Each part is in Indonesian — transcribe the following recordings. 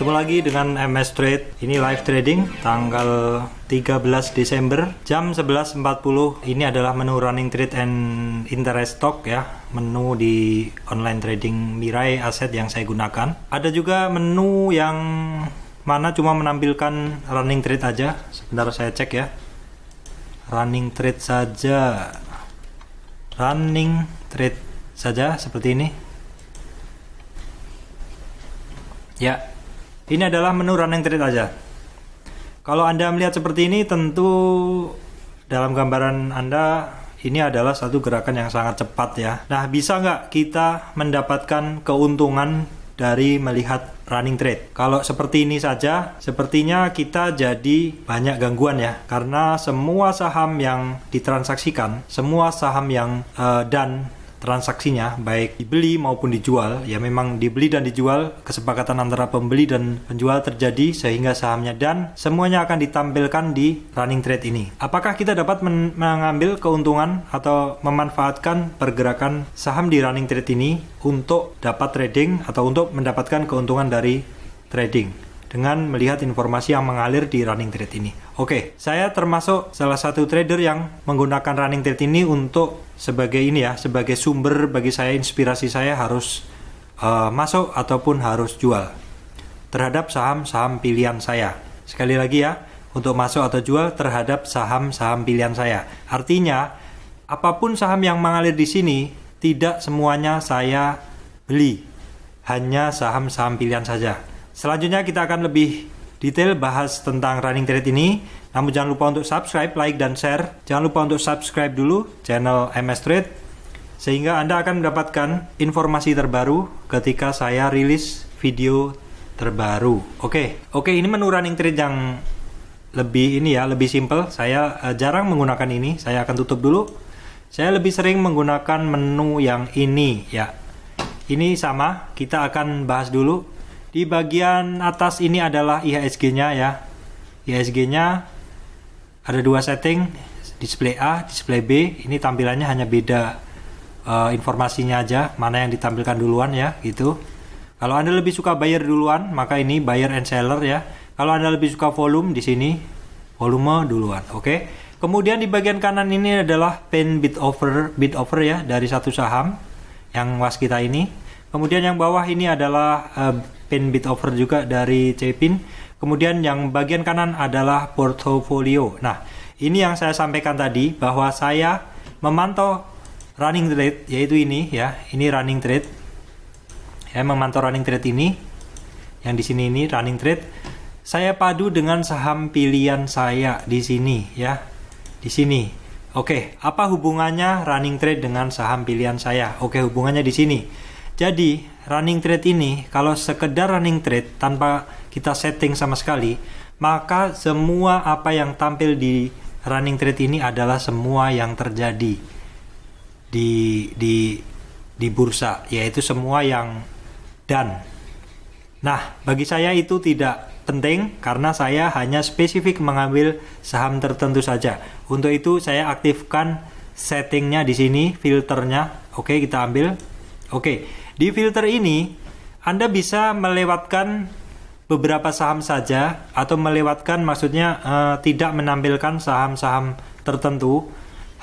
Ketemu lagi dengan MS Trade. Ini live trading tanggal 13 Desember jam 11.40. Ini adalah menu running trade and interest stock ya. Menu di online trading Mirai aset yang saya gunakan. Ada juga menu yang mana cuma menampilkan running trade aja. Sebentar saya cek ya. Running trade saja. Running trade saja seperti ini. Ya, ini adalah menu running trade aja. Kalau Anda melihat seperti ini tentu dalam gambaran Anda ini adalah satu gerakan yang sangat cepat ya. Nah, bisa nggak kita mendapatkan keuntungan dari melihat running trade? Kalau seperti ini saja, sepertinya kita jadi banyak gangguan ya. Karena semua saham yang ditransaksikan, semua saham yang uh, dan transaksinya baik dibeli maupun dijual ya memang dibeli dan dijual kesepakatan antara pembeli dan penjual terjadi sehingga sahamnya dan semuanya akan ditampilkan di running trade ini apakah kita dapat mengambil keuntungan atau memanfaatkan pergerakan saham di running trade ini untuk dapat trading atau untuk mendapatkan keuntungan dari trading dengan melihat informasi yang mengalir di running trade ini. Oke, saya termasuk salah satu trader yang menggunakan running trade ini untuk sebagai ini ya, sebagai sumber bagi saya inspirasi saya harus uh, masuk ataupun harus jual terhadap saham-saham pilihan saya. Sekali lagi ya, untuk masuk atau jual terhadap saham-saham pilihan saya. Artinya, apapun saham yang mengalir di sini, tidak semuanya saya beli. Hanya saham-saham pilihan saja. Selanjutnya kita akan lebih detail bahas tentang running trade ini. Namun jangan lupa untuk subscribe, like, dan share. Jangan lupa untuk subscribe dulu channel MS Trade. Sehingga Anda akan mendapatkan informasi terbaru ketika saya rilis video terbaru. Oke, oke ini menu running trade yang lebih ini ya, lebih simple. Saya uh, jarang menggunakan ini. Saya akan tutup dulu. Saya lebih sering menggunakan menu yang ini ya. Ini sama, kita akan bahas dulu di bagian atas ini adalah IHSG-nya ya. IHSG-nya ada dua setting, display A, display B. Ini tampilannya hanya beda uh, informasinya aja, mana yang ditampilkan duluan ya, gitu. Kalau Anda lebih suka buyer duluan, maka ini buyer and seller ya. Kalau Anda lebih suka volume di sini volume duluan, oke. Okay? Kemudian di bagian kanan ini adalah pen bid offer bid offer ya dari satu saham yang was kita ini. Kemudian yang bawah ini adalah uh, pin bit over juga dari pin. Kemudian yang bagian kanan adalah portfolio. Nah, ini yang saya sampaikan tadi bahwa saya memantau running trade yaitu ini ya. Ini running trade. Ya, memantau running trade ini. Yang di sini ini running trade. Saya padu dengan saham pilihan saya di sini ya. Di sini. Oke, apa hubungannya running trade dengan saham pilihan saya? Oke, hubungannya di sini jadi, running trade ini kalau sekedar running trade tanpa kita setting sama sekali, maka semua apa yang tampil di running trade ini adalah semua yang terjadi di di di bursa, yaitu semua yang dan. Nah, bagi saya itu tidak penting karena saya hanya spesifik mengambil saham tertentu saja. Untuk itu saya aktifkan settingnya di sini, filternya. Oke, kita ambil. Oke. Di filter ini, Anda bisa melewatkan beberapa saham saja atau melewatkan maksudnya eh, tidak menampilkan saham-saham tertentu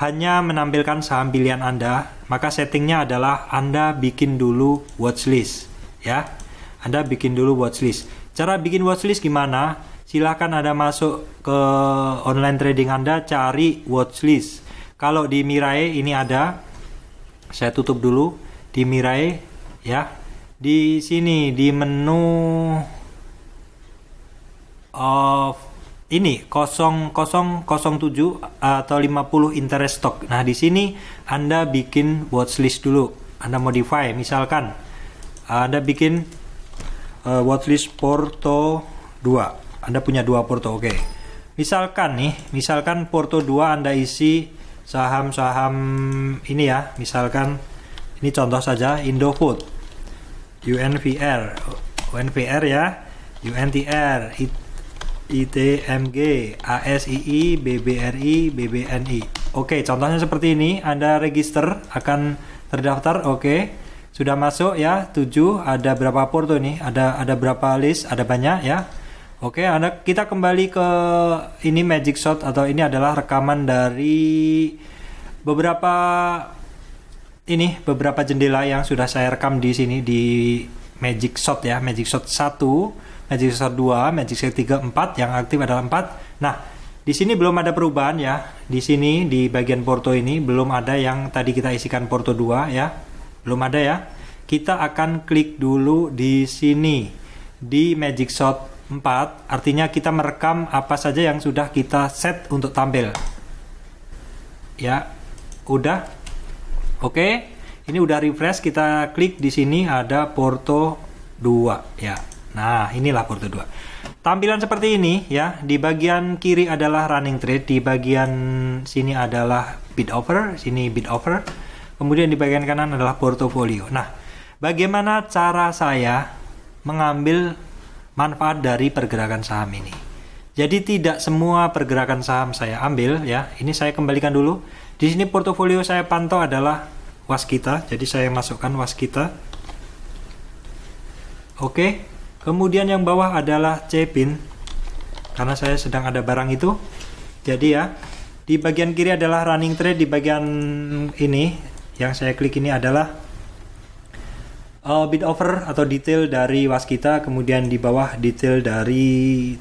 hanya menampilkan saham pilihan Anda maka settingnya adalah Anda bikin dulu watchlist ya Anda bikin dulu watchlist cara bikin watchlist gimana silahkan Anda masuk ke online trading Anda cari watchlist kalau di Mirai ini ada saya tutup dulu di Mirai ya di sini di menu of ini 0007 eh, atau 50 interest stock. Nah, di sini Anda bikin watchlist dulu. Anda modify misalkan Anda bikin uh, eh, watchlist Porto 2. Anda punya dua Porto, oke. Okay. Misalkan nih, misalkan Porto 2 Anda isi saham-saham ini ya, misalkan ini contoh saja Indofood. UNVR UNVR ya UNTR ITMG ASII BBRI BBNI oke contohnya seperti ini Anda register akan terdaftar oke sudah masuk ya 7 ada berapa pur tuh nih ada ada berapa list ada banyak ya Oke, Anda kita kembali ke ini magic shot atau ini adalah rekaman dari beberapa ini beberapa jendela yang sudah saya rekam di sini di Magic Shot ya, Magic Shot 1, Magic Shot 2, Magic Shot 3, 4 yang aktif adalah 4. Nah, di sini belum ada perubahan ya. Di sini di bagian porto ini belum ada yang tadi kita isikan porto 2 ya. Belum ada ya. Kita akan klik dulu di sini di Magic Shot 4, artinya kita merekam apa saja yang sudah kita set untuk tampil. Ya, udah Oke, ini udah refresh kita klik di sini ada Porto 2 ya. Nah, inilah Porto 2. Tampilan seperti ini ya. Di bagian kiri adalah running trade, di bagian sini adalah bid offer, sini bid offer. Kemudian di bagian kanan adalah portofolio. Nah, bagaimana cara saya mengambil manfaat dari pergerakan saham ini? Jadi tidak semua pergerakan saham saya ambil ya. Ini saya kembalikan dulu di sini portofolio saya pantau adalah Waskita, jadi saya masukkan Waskita. Oke, kemudian yang bawah adalah Cepin, karena saya sedang ada barang itu. Jadi ya, di bagian kiri adalah running trade, di bagian ini yang saya klik ini adalah uh, bid offer atau detail dari Waskita, kemudian di bawah detail dari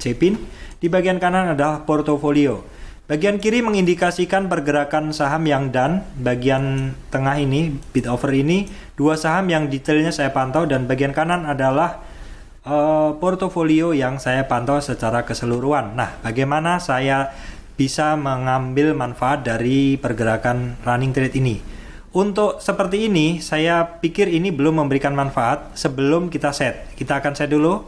Cepin. Di bagian kanan adalah portofolio. Bagian kiri mengindikasikan pergerakan saham yang dan bagian tengah ini bid over ini dua saham yang detailnya saya pantau dan bagian kanan adalah uh, portofolio yang saya pantau secara keseluruhan. Nah, bagaimana saya bisa mengambil manfaat dari pergerakan running trade ini? Untuk seperti ini, saya pikir ini belum memberikan manfaat sebelum kita set. Kita akan set dulu.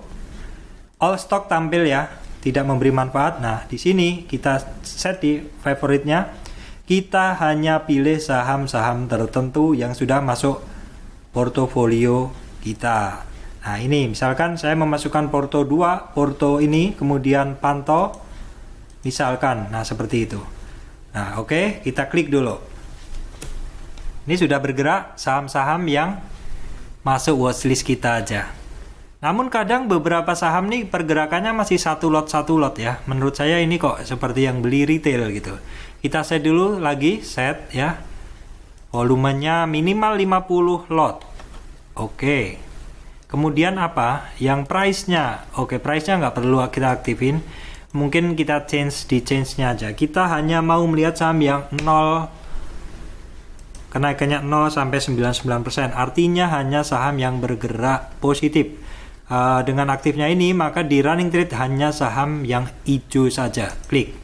All stock tampil ya tidak memberi manfaat. Nah, di sini kita set di favoritnya. Kita hanya pilih saham-saham tertentu yang sudah masuk portofolio kita. Nah, ini misalkan saya memasukkan porto 2, porto ini kemudian pantau misalkan. Nah, seperti itu. Nah, oke, okay, kita klik dulu. Ini sudah bergerak saham-saham yang masuk watchlist kita aja. Namun kadang beberapa saham nih pergerakannya masih satu lot satu lot ya. Menurut saya ini kok seperti yang beli retail gitu. Kita set dulu lagi set ya. Volumenya minimal 50 lot. Oke. Kemudian apa? Yang price-nya. Oke, price-nya nggak perlu kita aktifin. Mungkin kita change di change-nya aja. Kita hanya mau melihat saham yang 0 kenaikannya 0 sampai 99%. Artinya hanya saham yang bergerak positif Uh, dengan aktifnya ini, maka di running trade hanya saham yang hijau saja. Klik.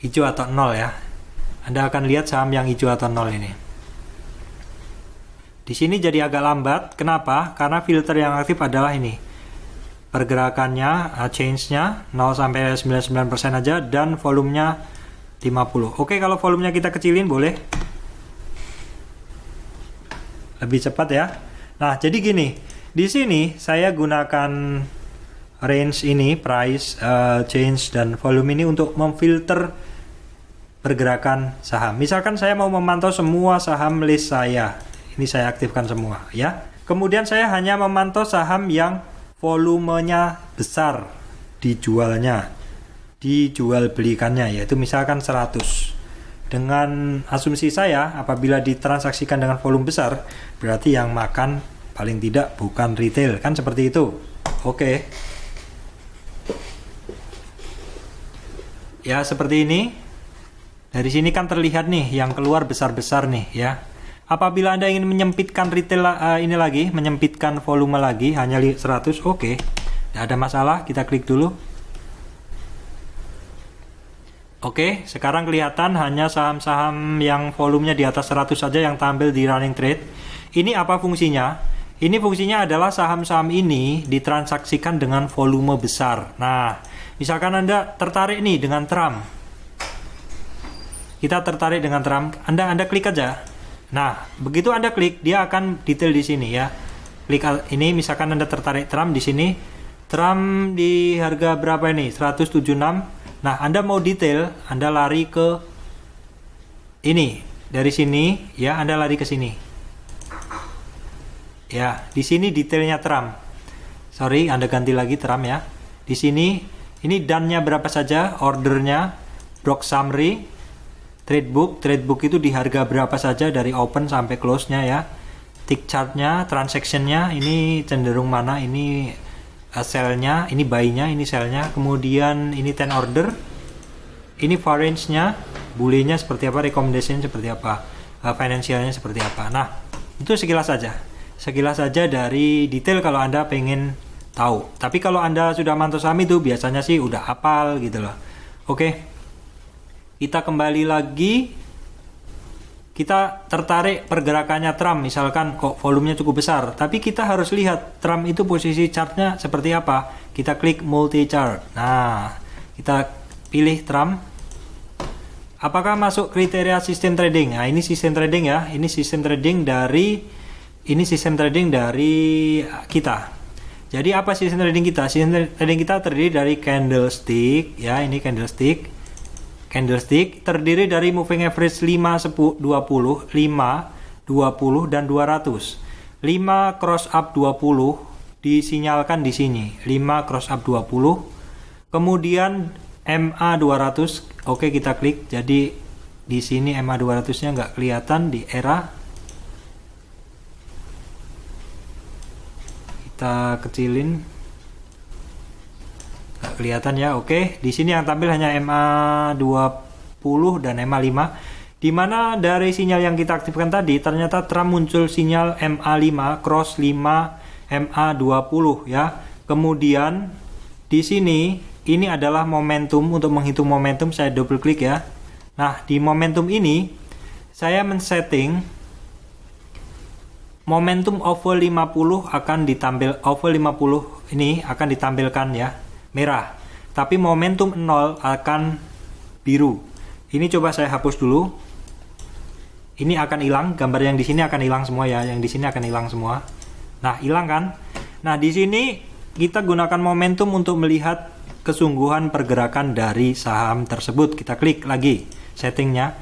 Hijau atau nol ya. Anda akan lihat saham yang hijau atau nol ini. Di sini jadi agak lambat. Kenapa? Karena filter yang aktif adalah ini. Pergerakannya, uh, change-nya 0 sampai 99% aja dan volumenya 50. Oke, kalau volumenya kita kecilin boleh. Lebih cepat ya. Nah, jadi gini di sini saya gunakan range ini, price, uh, change, dan volume ini untuk memfilter pergerakan saham. Misalkan saya mau memantau semua saham list saya. Ini saya aktifkan semua ya. Kemudian saya hanya memantau saham yang volumenya besar dijualnya, dijual belikannya yaitu misalkan 100. Dengan asumsi saya apabila ditransaksikan dengan volume besar berarti yang makan paling tidak bukan retail kan seperti itu oke okay. ya seperti ini dari sini kan terlihat nih yang keluar besar-besar nih ya apabila anda ingin menyempitkan retail uh, ini lagi menyempitkan volume lagi hanya 100 oke okay. tidak ada masalah kita klik dulu Oke, sekarang kelihatan hanya saham-saham yang volumenya di atas 100 saja yang tampil di running trade. Ini apa fungsinya? Ini fungsinya adalah saham-saham ini ditransaksikan dengan volume besar. Nah, misalkan Anda tertarik nih dengan Trump. Kita tertarik dengan Trump, Anda Anda klik aja. Nah, begitu Anda klik, dia akan detail di sini ya. Klik ini misalkan Anda tertarik Trump di sini. Trump di harga berapa ini? 176. Nah, Anda mau detail, Anda lari ke ini dari sini ya, Anda lari ke sini. Ya, di sini detailnya teram. Sorry, Anda ganti lagi teram ya. Di sini, ini dannya berapa saja, ordernya, block summary, trade book. Trade book itu di harga berapa saja dari open sampai close-nya ya. Tick chart-nya, transaction-nya, ini cenderung mana, ini eh, sell-nya, ini buy-nya, ini sell-nya. Kemudian ini ten order, ini variance-nya, bullion-nya seperti apa, rekomendasinya seperti apa, eh, financial-nya seperti apa. Nah, itu sekilas saja sekilas saja dari detail kalau Anda pengen tahu. Tapi kalau Anda sudah mantau saham itu biasanya sih udah hafal gitu loh. Oke. Kita kembali lagi kita tertarik pergerakannya Trump misalkan kok volumenya cukup besar tapi kita harus lihat Trump itu posisi chartnya seperti apa kita klik multi chart nah kita pilih Trump apakah masuk kriteria sistem trading nah ini sistem trading ya ini sistem trading dari ini sistem trading dari kita. Jadi apa sistem trading kita? Sistem trading kita terdiri dari candlestick ya, ini candlestick. Candlestick terdiri dari moving average 5 10 20, 5 20 dan 200. 5 cross up 20 disinyalkan di sini. 5 cross up 20. Kemudian MA 200. Oke, kita klik. Jadi di sini MA 200-nya nggak kelihatan di era kita kecilin nggak kelihatan ya oke di sini yang tampil hanya MA 20 dan MA 5 Dimana dari sinyal yang kita aktifkan tadi ternyata Trump muncul sinyal MA 5 cross 5 MA 20 ya kemudian di sini ini adalah momentum untuk menghitung momentum saya double klik ya nah di momentum ini saya men-setting momentum oval 50 akan ditampil over 50 ini akan ditampilkan ya merah tapi momentum 0 akan biru ini coba saya hapus dulu ini akan hilang gambar yang di sini akan hilang semua ya yang di sini akan hilang semua nah hilang kan nah di sini kita gunakan momentum untuk melihat kesungguhan pergerakan dari saham tersebut kita klik lagi settingnya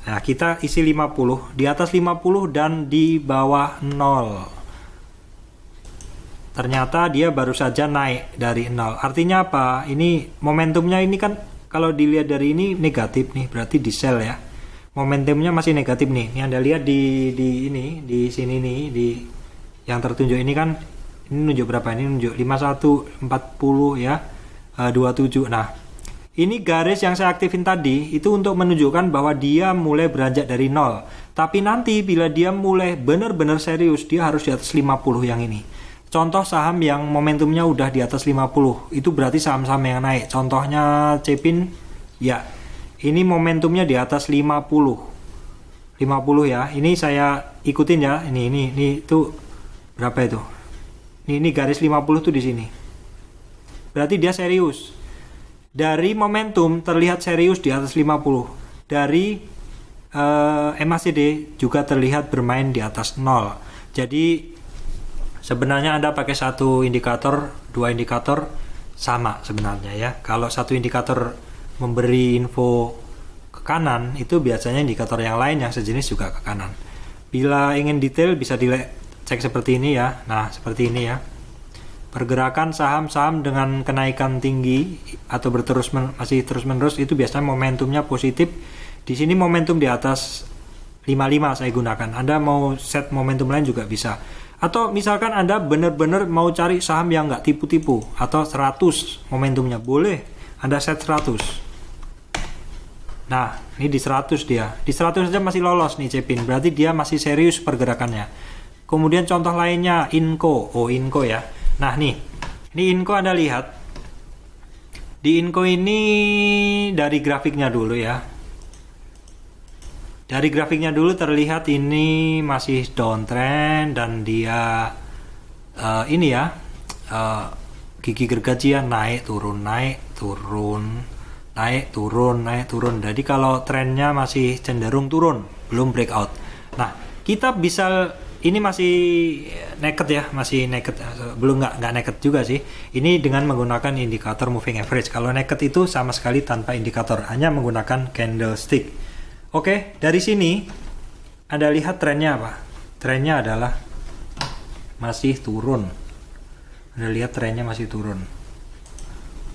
Nah, kita isi 50, di atas 50 dan di bawah 0. Ternyata dia baru saja naik dari 0. Artinya apa? Ini momentumnya ini kan kalau dilihat dari ini negatif nih, berarti di sell ya. Momentumnya masih negatif nih. Ini Anda lihat di di ini, di sini nih, di yang tertunjuk ini kan ini nunjuk berapa? Ini nunjuk 51 40 ya. 27. Eh, nah, ini garis yang saya aktifin tadi itu untuk menunjukkan bahwa dia mulai beranjak dari nol. Tapi nanti bila dia mulai benar-benar serius, dia harus di atas 50 yang ini. Contoh saham yang momentumnya udah di atas 50, itu berarti saham-saham yang naik. Contohnya Cepin, ya. Ini momentumnya di atas 50. 50 ya. Ini saya ikutin ya. Ini ini ini itu berapa itu? Ini ini garis 50 tuh di sini. Berarti dia serius dari momentum terlihat serius di atas 50. Dari eh, MACD juga terlihat bermain di atas 0. Jadi sebenarnya Anda pakai satu indikator, dua indikator sama sebenarnya ya. Kalau satu indikator memberi info ke kanan, itu biasanya indikator yang lain yang sejenis juga ke kanan. Bila ingin detail bisa cek seperti ini ya. Nah, seperti ini ya. Pergerakan saham-saham dengan kenaikan tinggi atau berterus men masih terus-menerus itu biasanya momentumnya positif. Di sini momentum di atas 55 saya gunakan. Anda mau set momentum lain juga bisa. Atau misalkan Anda benar-benar mau cari saham yang nggak tipu-tipu atau 100 momentumnya boleh. Anda set 100. Nah, ini di 100 dia. Di 100 saja masih lolos nih Cepin. Berarti dia masih serius pergerakannya. Kemudian contoh lainnya Inco. Oh, Inco ya. Nah nih, ini inko Anda lihat. Di inko ini dari grafiknya dulu ya. Dari grafiknya dulu terlihat ini masih downtrend dan dia uh, ini ya uh, gigi gergajian naik turun naik turun naik turun naik turun. Jadi kalau trennya masih cenderung turun, belum breakout. Nah kita bisa ini masih naked ya, masih naked, belum nggak nggak naked juga sih. Ini dengan menggunakan indikator moving average. Kalau naked itu sama sekali tanpa indikator, hanya menggunakan candlestick. Oke, dari sini Anda lihat trennya apa? Trennya adalah masih turun. Anda lihat trennya masih turun.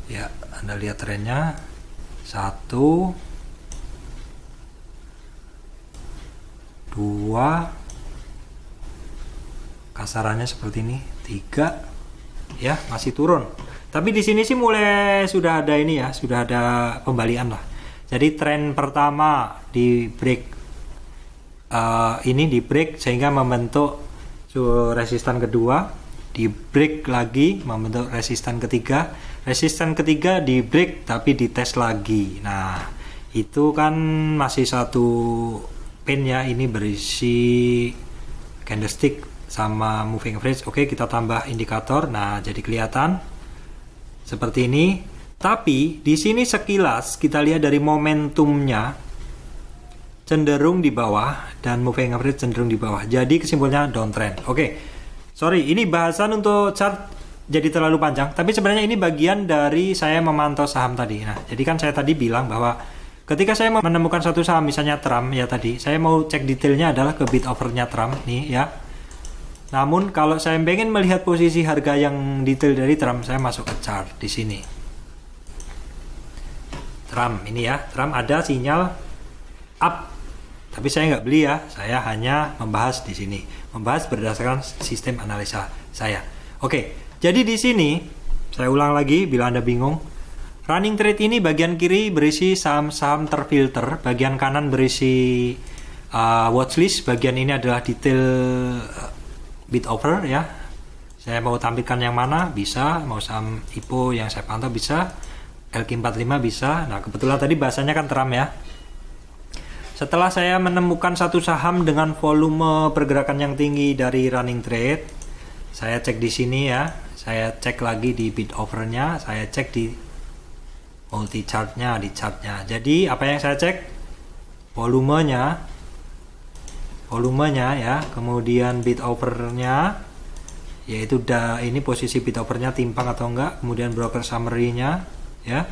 Ya, Anda lihat trennya satu, dua, kasarannya seperti ini tiga ya masih turun tapi di sini sih mulai sudah ada ini ya sudah ada pembalian lah jadi tren pertama di break uh, ini di break sehingga membentuk resistan kedua di break lagi membentuk resistan ketiga resistan ketiga di break tapi di tes lagi nah itu kan masih satu pin ya ini berisi candlestick sama moving average. Oke, kita tambah indikator. Nah, jadi kelihatan seperti ini. Tapi di sini sekilas kita lihat dari momentumnya cenderung di bawah dan moving average cenderung di bawah. Jadi kesimpulannya downtrend. Oke. Sorry, ini bahasan untuk chart jadi terlalu panjang, tapi sebenarnya ini bagian dari saya memantau saham tadi. Nah, jadi kan saya tadi bilang bahwa Ketika saya menemukan satu saham, misalnya Trump ya tadi, saya mau cek detailnya adalah ke bid overnya Trump nih ya. Namun kalau saya ingin melihat posisi harga yang detail dari Trump, saya masuk ke chart di sini. Trump ini ya, Trump ada sinyal up, tapi saya nggak beli ya, saya hanya membahas di sini, membahas berdasarkan sistem analisa saya. Oke, jadi di sini saya ulang lagi bila anda bingung. Running trade ini bagian kiri berisi saham-saham terfilter, bagian kanan berisi uh, watchlist, bagian ini adalah detail uh, bit over ya saya mau tampilkan yang mana bisa mau saham IPO yang saya pantau bisa LQ45 bisa nah kebetulan tadi bahasanya kan teram ya setelah saya menemukan satu saham dengan volume pergerakan yang tinggi dari running trade saya cek di sini ya saya cek lagi di bid overnya saya cek di multi chartnya di chartnya jadi apa yang saya cek volumenya volumenya ya kemudian bit overnya yaitu da, ini posisi bit overnya timpang atau enggak kemudian broker summary-nya ya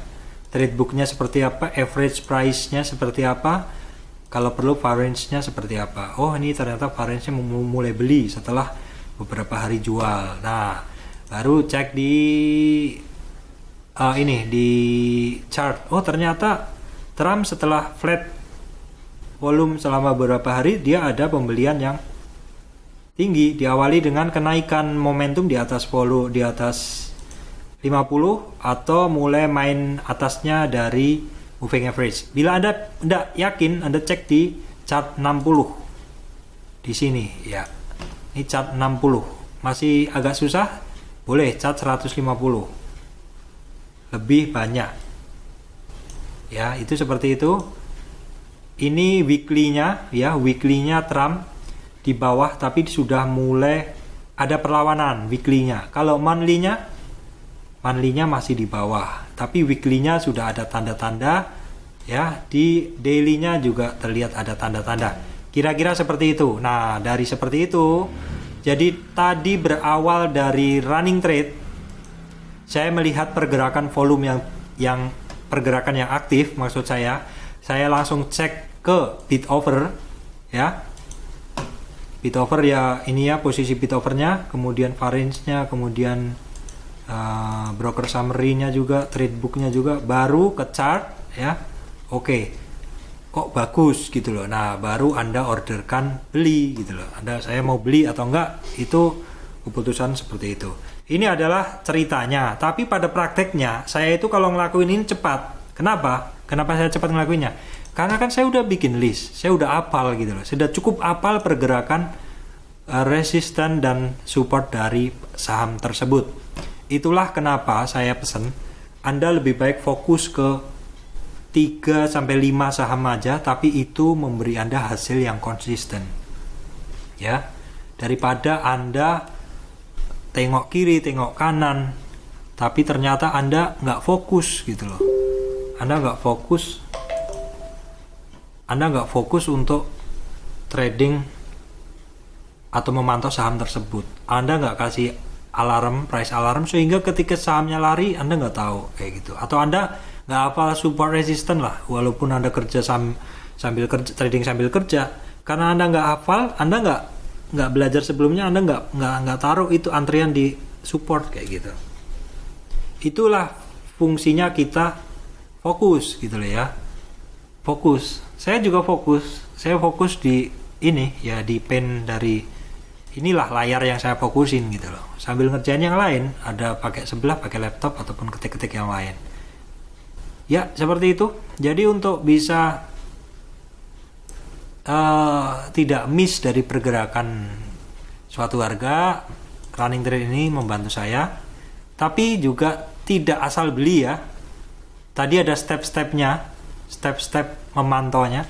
trade book-nya seperti apa average price-nya seperti apa kalau perlu variance-nya seperti apa oh ini ternyata variance-nya mulai beli setelah beberapa hari jual nah baru cek di uh, ini di chart oh ternyata Trump setelah flat volume selama beberapa hari dia ada pembelian yang tinggi diawali dengan kenaikan momentum di atas volume di atas 50 atau mulai main atasnya dari moving average. Bila Anda tidak yakin, Anda cek di chart 60. Di sini ya. Ini chart 60. Masih agak susah? Boleh chart 150. Lebih banyak. Ya, itu seperti itu ini weekly-nya ya weekly-nya Trump di bawah tapi sudah mulai ada perlawanan weekly-nya kalau monthly-nya monthly-nya masih di bawah tapi weekly-nya sudah ada tanda-tanda ya di daily-nya juga terlihat ada tanda-tanda kira-kira seperti itu nah dari seperti itu jadi tadi berawal dari running trade saya melihat pergerakan volume yang yang pergerakan yang aktif maksud saya saya langsung cek ke bit over ya bit over ya ini ya posisi bit overnya kemudian variance nya kemudian uh, broker summary nya juga trade book nya juga baru ke chart ya oke okay. kok bagus gitu loh nah baru anda orderkan beli gitu loh anda saya mau beli atau enggak itu keputusan seperti itu ini adalah ceritanya tapi pada prakteknya saya itu kalau ngelakuin ini cepat kenapa Kenapa saya cepat ngelakuinnya? Karena kan saya udah bikin list, saya udah apal gitu loh. Sudah cukup apal pergerakan uh, resisten dan support dari saham tersebut. Itulah kenapa saya pesan Anda lebih baik fokus ke 3 sampai 5 saham aja tapi itu memberi Anda hasil yang konsisten. Ya. Daripada Anda tengok kiri, tengok kanan, tapi ternyata Anda nggak fokus gitu loh. Anda nggak fokus Anda nggak fokus untuk trading atau memantau saham tersebut Anda nggak kasih alarm price alarm sehingga ketika sahamnya lari Anda nggak tahu kayak gitu atau Anda nggak apa support resistant lah walaupun Anda kerja sam sambil kerja, trading sambil kerja karena Anda nggak hafal Anda nggak nggak belajar sebelumnya Anda nggak nggak nggak taruh itu antrian di support kayak gitu itulah fungsinya kita fokus gitu loh ya fokus saya juga fokus saya fokus di ini ya di pen dari inilah layar yang saya fokusin gitu loh sambil ngerjain yang lain ada pakai sebelah pakai laptop ataupun ketik-ketik yang lain ya seperti itu jadi untuk bisa uh, tidak miss dari pergerakan suatu harga running trade ini membantu saya tapi juga tidak asal beli ya Tadi ada step-stepnya, step-step memantaunya.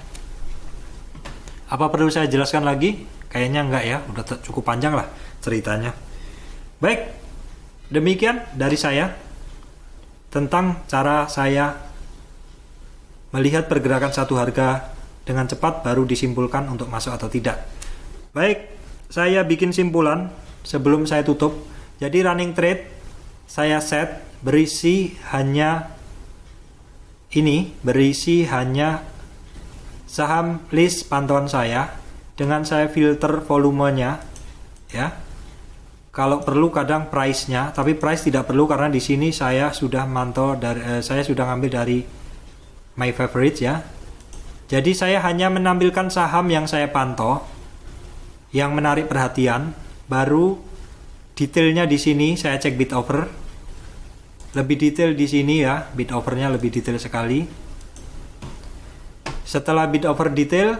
Apa perlu saya jelaskan lagi? Kayaknya enggak ya, udah cukup panjang lah ceritanya. Baik, demikian dari saya tentang cara saya melihat pergerakan satu harga dengan cepat baru disimpulkan untuk masuk atau tidak. Baik, saya bikin simpulan sebelum saya tutup. Jadi running trade saya set berisi hanya ini berisi hanya saham list pantauan saya dengan saya filter volumenya ya kalau perlu kadang price-nya, tapi price tidak perlu karena di sini saya sudah mantau dari eh, saya sudah ngambil dari my favorite ya. Jadi saya hanya menampilkan saham yang saya pantau yang menarik perhatian, baru detailnya di sini saya cek bid over lebih detail di sini ya bit overnya lebih detail sekali setelah bit over detail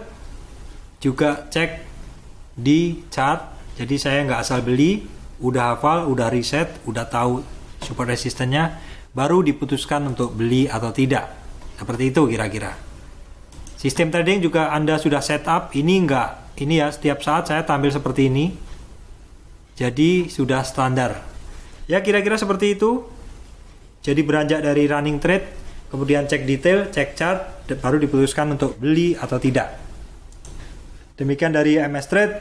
juga cek di chart jadi saya nggak asal beli udah hafal udah riset udah tahu support resistennya baru diputuskan untuk beli atau tidak seperti itu kira-kira sistem trading juga anda sudah setup ini nggak ini ya setiap saat saya tampil seperti ini jadi sudah standar ya kira-kira seperti itu jadi beranjak dari running trade, kemudian cek detail, cek chart, baru diputuskan untuk beli atau tidak. Demikian dari MS Trade.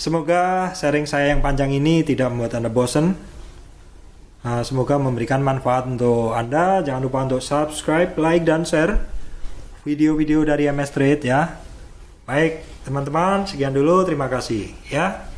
Semoga sharing saya yang panjang ini tidak membuat Anda bosan. Ah, semoga memberikan manfaat untuk Anda. Jangan lupa untuk subscribe, like, dan share video-video dari MS Trade ya. Baik, teman-teman, sekian dulu. Terima kasih ya.